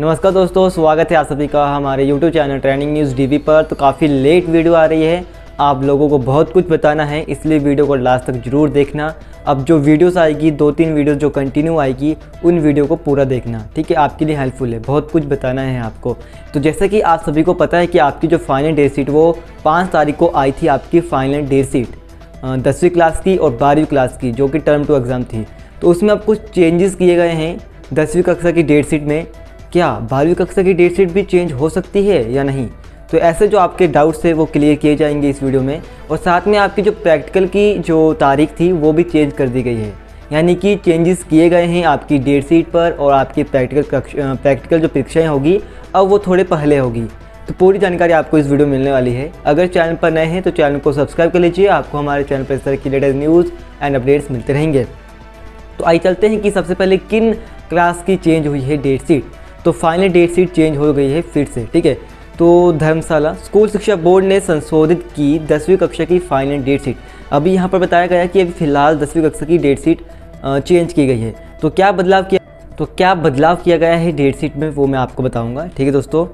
नमस्कार दोस्तों स्वागत है आप सभी का हमारे YouTube channel trending news D पर तो काफ़ी लेट वीडियो आ रही है आप लोगों को बहुत कुछ बताना है इसलिए वीडियो को लास्ट तक जरूर देखना अब जो वीडियोस आएगी दो तीन वीडियोस जो कंटिन्यू आएगी उन वीडियो को पूरा देखना ठीक है आपके लिए हेल्पफुल है बहुत कुछ बताना है आपको तो जैसा कि आप सभी को पता है कि आपकी जो फाइनल डेट शीट वो पाँच तारीख को आई थी आपकी फाइनल डेट शीट दसवीं क्लास की और बारहवीं क्लास की जो कि टर्म टू एग्ज़ाम थी तो उसमें अब कुछ चेंजेस किए गए हैं दसवीं कक्षा की डेट शीट में क्या बारहवीं कक्षा की डेट शीट भी चेंज हो सकती है या नहीं तो ऐसे जो आपके डाउट्स है वो क्लियर किए जाएंगे इस वीडियो में और साथ में आपकी जो प्रैक्टिकल की जो तारीख थी वो भी चेंज कर दी गई है यानी कि चेंजेस किए गए हैं आपकी डेट शीट पर और आपकी प्रैक्टिकल प्रैक्टिकल जो परीक्षाएँ होगी अब वो थोड़े पहले होगी तो पूरी जानकारी आपको इस वीडियो में मिलने वाली है अगर चैनल पर नए हैं तो चैनल को सब्सक्राइब कर लीजिए आपको हमारे चैनल पर इस तरह की लेटेस्ट न्यूज़ एंड अपडेट्स मिलते रहेंगे तो आइए चलते हैं कि सबसे पहले किन क्लास की चेंज हुई है डेट शीट तो फाइनली डेट शीट चेंज हो गई है फिर से ठीक है तो धर्मशाला स्कूल शिक्षा बोर्ड ने संशोधित की दसवीं कक्षा की फाइनल डेट शीट अभी यहाँ पर बताया गया कि अभी फिलहाल दसवीं कक्षा की डेट शीट चेंज की गई है तो क्या बदलाव किया तो क्या बदलाव किया गया है डेट शीट में वो मैं आपको बताऊँगा ठीक है दोस्तों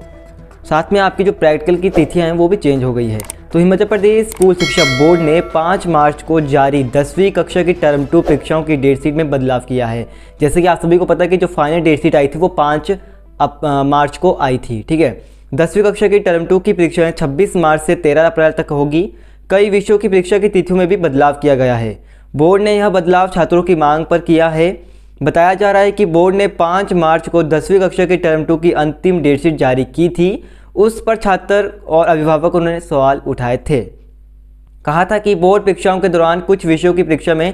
साथ में आपकी जो प्रैक्टिकल की तिथियाँ हैं वो भी चेंज हो गई है तो हिमाचल प्रदेश स्कूल शिक्षा बोर्ड ने 5 मार्च को जारी दसवीं कक्षा की टर्म टू परीक्षाओं की डेट शीट में बदलाव किया है जैसे कि आप सभी को पता है कि जो फाइनल डेट शीट आई थी वो पाँच अप, आ, मार्च को आई थी ठीक है दसवीं कक्षा की टर्म टू की परीक्षाएं 26 मार्च से 13 अप्रैल तक होगी कई विषयों की परीक्षा की तिथियों में भी बदलाव किया गया है बोर्ड ने यह बदलाव छात्रों की मांग पर किया है बताया जा रहा है कि बोर्ड ने 5 मार्च को दसवीं कक्षा की टर्म टू की अंतिम डेटशीट जारी की थी उस पर छात्र और अभिभावकों ने सवाल उठाए थे कहा था कि बोर्ड परीक्षाओं के दौरान कुछ विषयों की परीक्षा में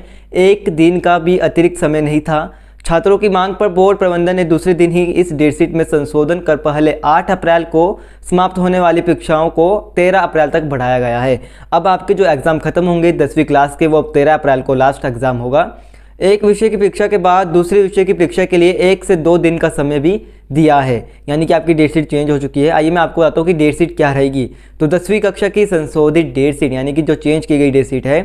एक दिन का भी अतिरिक्त समय नहीं था छात्रों की मांग पर बोर्ड प्रबंधन ने दूसरे दिन ही इस डेटशीट में संशोधन कर पहले 8 अप्रैल को समाप्त होने वाली परीक्षाओं को 13 अप्रैल तक बढ़ाया गया है अब आपके जो एग्ज़ाम खत्म होंगे दसवीं क्लास के वो अब तेरह अप्रैल को लास्ट एग्ज़ाम होगा एक विषय की परीक्षा के बाद दूसरे विषय की परीक्षा के लिए एक से दो दिन का समय भी दिया है यानी कि आपकी डेट शीट चेंज हो चुकी है आइए मैं आपको बताता हूँ कि डेट शीट क्या रहेगी तो दसवीं कक्षा की संशोधित डेट शीट यानी कि जो चेंज की गई डेट शीट है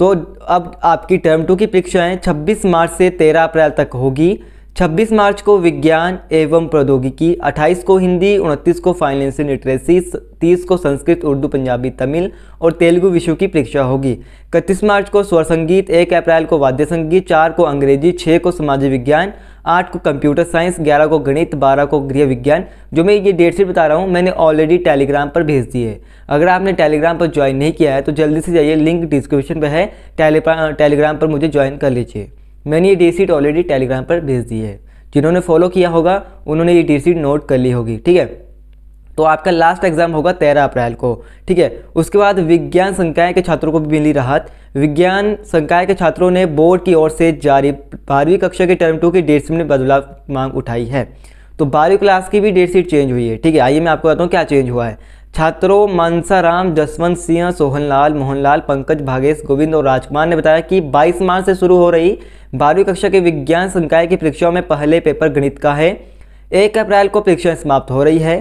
तो अब आपकी टर्म टू की परीक्षाएं 26 मार्च से 13 अप्रैल तक होगी 26 मार्च को विज्ञान एवं प्रौद्योगिकी 28 को हिंदी 29 को फाइनेंशियल लिटरेसी 30 को संस्कृत उर्दू पंजाबी तमिल और तेलुगु विषयों की परीक्षा होगी इकतीस मार्च को स्वर संगीत एक अप्रैल को वाद्य संगीत चार को अंग्रेजी छः को सामाजिक विज्ञान आठ को कंप्यूटर साइंस ग्यारह को गणित बारह को गृह विज्ञान जो मैं ये डेट से बता रहा हूँ मैंने ऑलरेडी टेलीग्राम पर भेज दी है अगर आपने टेलीग्राम पर ज्वाइन नहीं किया है तो जल्दी से जाइए लिंक डिस्क्रिप्शन पर है टेलीग्राम पर मुझे ज्वाइन कर लीजिए मैंने ये डी सीट ऑलरेडी टेलीग्राम पर भेज दी है जिन्होंने फॉलो किया होगा उन्होंने ये डी सीट नोट कर ली होगी ठीक है तो आपका लास्ट एग्जाम होगा तेरह अप्रैल को ठीक है उसके बाद विज्ञान संकाय के छात्रों को भी मिली राहत विज्ञान संकाय के छात्रों ने बोर्ड की ओर से जारी बारहवीं कक्षा के टर्म टू की डेट में बदलाव मांग उठाई है तो बारहवीं क्लास की भी डेट शीट चेंज हुई है ठीक है आइए मैं आपको बताता हूँ क्या चेंज हुआ है छात्रों मानसाराम जसवंत सिंह सोहनलाल मोहनलाल पंकज भागेश गोविंद और राजकुमार ने बताया कि 22 मार्च से शुरू हो रही बारहवीं कक्षा के विज्ञान संकाय की परीक्षाओं में पहले पेपर गणित का है एक अप्रैल को परीक्षा समाप्त हो रही है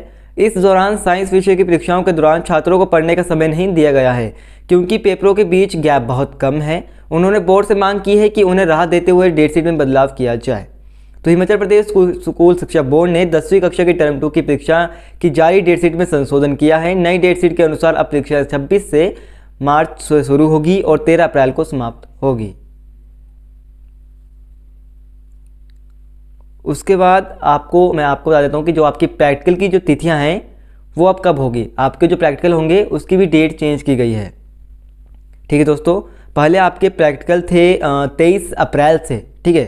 इस दौरान साइंस विषय की परीक्षाओं के दौरान छात्रों को पढ़ने का समय नहीं दिया गया है क्योंकि पेपरों के बीच गैप बहुत कम है उन्होंने बोर्ड से मांग की है कि उन्हें राहत देते हुए डेट शीट में बदलाव किया जाए तो हिमाचल प्रदेश स्कूल शिक्षा बोर्ड ने दसवीं कक्षा की टर्म टू की परीक्षा की जारी डेट शीट में संशोधन किया है नई डेट शीट के अनुसार अब परीक्षा छब्बीस से मार्च से शुरू होगी और तेरह अप्रैल को समाप्त होगी उसके बाद आपको मैं आपको बता देता हूँ कि जो आपकी प्रैक्टिकल की जो तिथियाँ हैं वो अब कब होगी आपके जो प्रैक्टिकल होंगे उसकी भी डेट चेंज की गई है ठीक है दोस्तों पहले आपके प्रैक्टिकल थे तेईस अप्रैल से ठीक है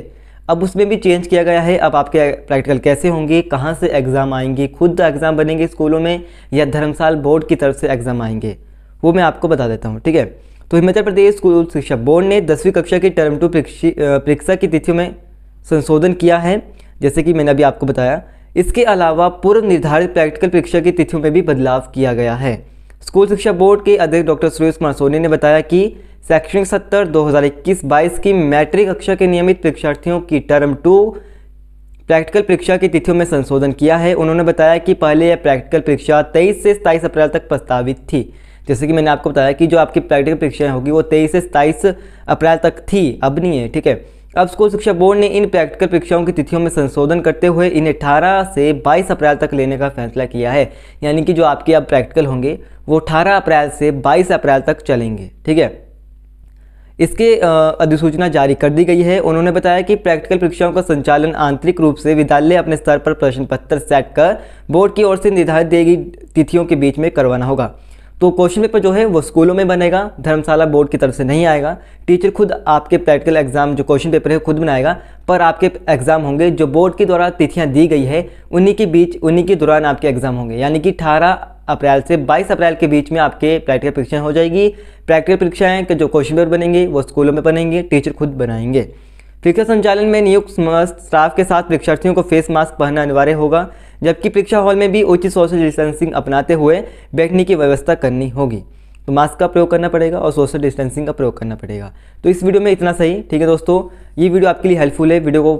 अब उसमें भी चेंज किया गया है अब आपके प्रैक्टिकल कैसे होंगे कहाँ से एग्ज़ाम आएंगे खुद एग्ज़ाम तो बनेंगे स्कूलों में या धर्मशाल बोर्ड की तरफ से एग्ज़ाम आएंगे वो मैं आपको बता देता हूँ ठीक है तो हिमाचल प्रदेश स्कूल शिक्षा बोर्ड ने दसवीं कक्षा की टर्म टू परीक्षा की तिथियों में संशोधन किया है जैसे कि मैंने अभी आपको बताया इसके अलावा पूर्व निर्धारित प्रैक्टिकल परीक्षा की तिथियों में भी बदलाव किया गया है स्कूल शिक्षा बोर्ड के अध्यक्ष डॉक्टर सुरेश कुमार सोनी ने बताया कि शैक्षणिक सत्तर 2021-22 की मैट्रिक कक्षा के नियमित परीक्षार्थियों की टर्म टू प्रैक्टिकल परीक्षा की तिथियों में संशोधन किया है उन्होंने बताया कि पहले यह प्रैक्टिकल परीक्षा 23 से 27 अप्रैल तक प्रस्तावित थी जैसे कि मैंने आपको बताया कि जो आपकी प्रैक्टिकल परीक्षाएँ होगी वो तेईस से सताईस अप्रैल तक थी अब नहीं है ठीक है अब स्कूल शिक्षा बोर्ड ने इन प्रैक्टिकल परीक्षाओं की तिथियों में संशोधन करते हुए इन्हें अठारह से बाईस अप्रैल तक लेने का फैसला किया है यानी कि जो आपके अब प्रैक्टिकल होंगे वो अठारह अप्रैल से बाईस अप्रैल तक चलेंगे ठीक है इसके अधिसूचना जारी कर दी गई है उन्होंने बताया कि प्रैक्टिकल परीक्षाओं का संचालन आंतरिक रूप से विद्यालय अपने स्तर पर प्रश्न पत्र सेट कर बोर्ड की ओर से निर्धारित देगी तिथियों के बीच में करवाना होगा तो क्वेश्चन पेपर जो है वो स्कूलों में बनेगा धर्मशाला बोर्ड की तरफ से नहीं आएगा टीचर खुद आपके प्रैक्टिकल एग्जाम जो क्वेश्चन पेपर है खुद बनाएगा पर आपके एग्जाम होंगे जो बोर्ड के द्वारा तिथियां दी गई है उन्हीं के बीच उन्हीं के दौरान आपके एग्जाम होंगे यानी कि अठारह अप्रैल से 22 अप्रैल के बीच में आपके प्रैक्टिकल परीक्षाएं हो जाएगी प्रैक्टिकल परीक्षाएं के जो क्वेश्चन पेपर बनेंगे वो स्कूलों में बनेंगे टीचर खुद बनाएंगे परीक्षा संचालन में नियुक्त स्टाफ के साथ परीक्षार्थियों को फेस मास्क पहनना अनिवार्य होगा जबकि परीक्षा हॉल में भी उचित सोशल डिस्टेंसिंग अपनाते हुए बैठने की व्यवस्था करनी होगी तो मास्क का प्रयोग करना पड़ेगा और सोशल डिस्टेंसिंग का प्रयोग करना पड़ेगा तो इस वीडियो में इतना सही ठीक है दोस्तों ये वीडियो आपके लिए हेल्पफुल है वीडियो को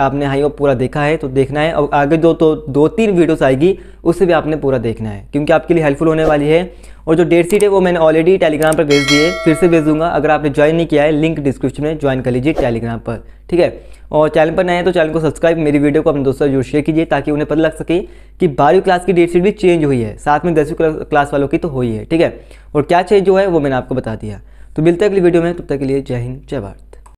आपने हाई वो पूरा देखा है तो देखना है और आगे जो तो दो तीन वीडियोस आएगी उससे भी आपने पूरा देखना है क्योंकि आपके लिए हेल्पफुल होने वाली है और जो डेट सीट है वो मैंने ऑलरेडी टेलीग्राम पर भेज दी है फिर से भेज दूंगा अगर आपने ज्वाइन नहीं किया है लिंक डिस्क्रिप्शन में ज्वाइन कर लीजिए टेलीग्राम पर ठीक है और चैनल पर नए हैं तो चैनल को सब्सक्राइब मेरी वीडियो को अपने दोस्तों जरूर शेयर कीजिए ताकि उन्हें पता लग सके कि बारहवीं क्लास की डेट सीट भी चेंज हुई है साथ में दसवीं क्लास वालों की तो हुई है ठीक है और क्या चेंज हुआ है वो मैंने आपको बता दिया तो मिलते अगली वीडियो में तब तक के लिए जय हिंद जय भारत